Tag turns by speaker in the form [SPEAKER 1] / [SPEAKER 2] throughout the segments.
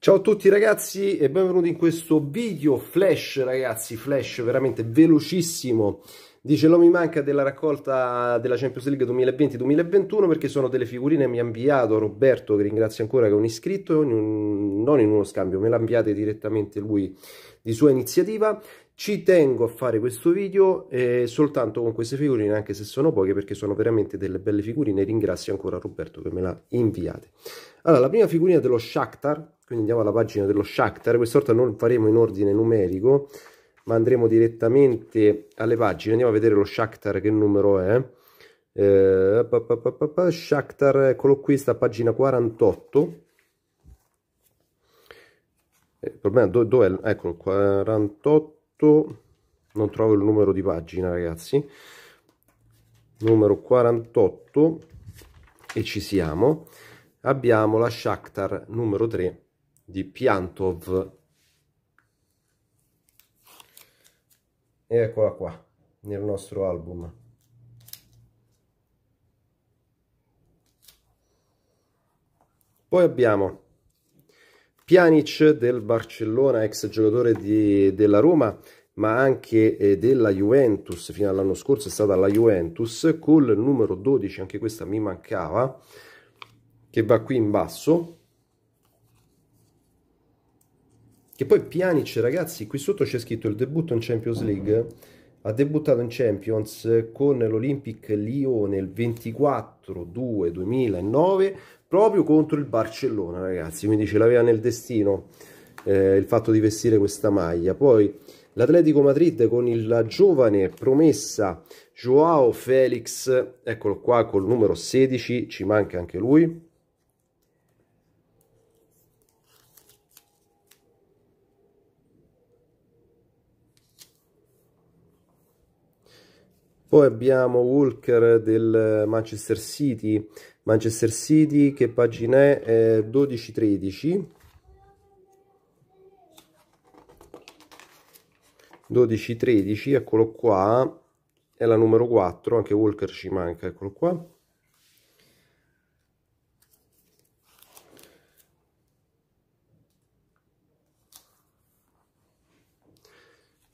[SPEAKER 1] Ciao a tutti ragazzi e benvenuti in questo video flash ragazzi, flash veramente velocissimo Dice non mi manca della raccolta della Champions League 2020-2021 perché sono delle figurine mi ha inviato Roberto che ringrazio ancora che è un iscritto, non in uno scambio, me l'ha inviato direttamente lui di sua iniziativa. Ci tengo a fare questo video eh, soltanto con queste figurine anche se sono poche perché sono veramente delle belle figurine ringrazio ancora Roberto che me l'ha inviate. Allora la prima figurina dello Shakhtar quindi andiamo alla pagina dello Shakhtar questa volta non faremo in ordine numerico ma andremo direttamente alle pagine andiamo a vedere lo Shakhtar che numero è eh, pa, pa, pa, pa Shakhtar eccolo qui sta a pagina 48 eh, il problema dove do è eccolo 48 non trovo il numero di pagina ragazzi numero 48 e ci siamo abbiamo la Shakhtar numero 3 di Piantov. eccola qua, nel nostro album. Poi abbiamo Pjanic del Barcellona, ex giocatore di, della Roma, ma anche eh, della Juventus, fino all'anno scorso è stata la Juventus, col numero 12, anche questa mi mancava, che va qui in basso, Che poi Pjanic, ragazzi, qui sotto c'è scritto il debutto in Champions mm-hmm. League. Ha debuttato in Champions eh, con l'Olympic Lione il 24-2-2009 proprio contro il Barcellona, ragazzi. Quindi ce l'aveva nel destino eh, il fatto di vestire questa maglia. Poi l'Atletico Madrid con il, la giovane promessa Joao Felix, eccolo qua col numero 16, ci manca anche lui Poi abbiamo Walker del Manchester City, Manchester City che pagina è 12 12-13, eccolo qua, è la numero 4, anche Walker ci manca, eccolo qua.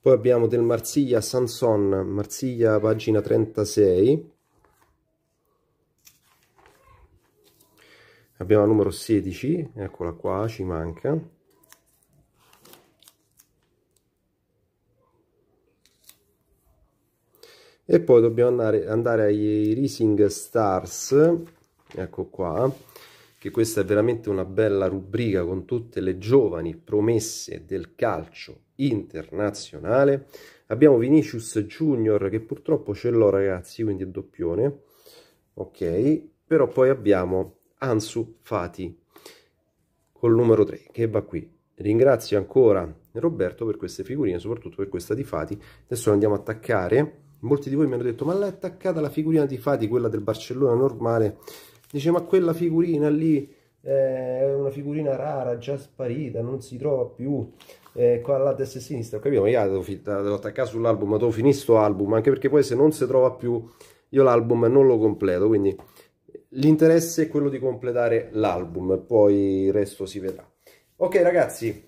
[SPEAKER 1] Poi abbiamo del Marsiglia Sanson, Marsiglia pagina 36. Abbiamo la numero 16, eccola qua, ci manca. E poi dobbiamo andare, andare ai Rising Stars, ecco qua, che questa è veramente una bella rubrica con tutte le giovani promesse del calcio internazionale. Abbiamo Vinicius Junior che purtroppo ce l'ho ragazzi, quindi è doppione, ok, però poi abbiamo Ansu Fati col numero 3 che va qui. Ringrazio ancora Roberto per queste figurine, soprattutto per questa di Fati. Adesso andiamo a attaccare. Molti di voi mi hanno detto, ma l'hai attaccata la figurina di Fati, quella del Barcellona normale? Dice, ma quella figurina lì eh, è una figurina rara, già sparita, non si trova più. Eh, qua là destra e sinistra, capito? Ma io devo, devo attaccare sull'album, ma devo finire sto album, anche perché poi se non si trova più, io l'album non lo completo, quindi l'interesse è quello di completare l'album, poi il resto si vedrà. Ok ragazzi,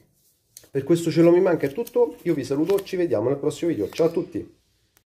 [SPEAKER 1] per questo ce lo mi manca è tutto, io vi saluto, ci vediamo nel prossimo video, ciao a tutti!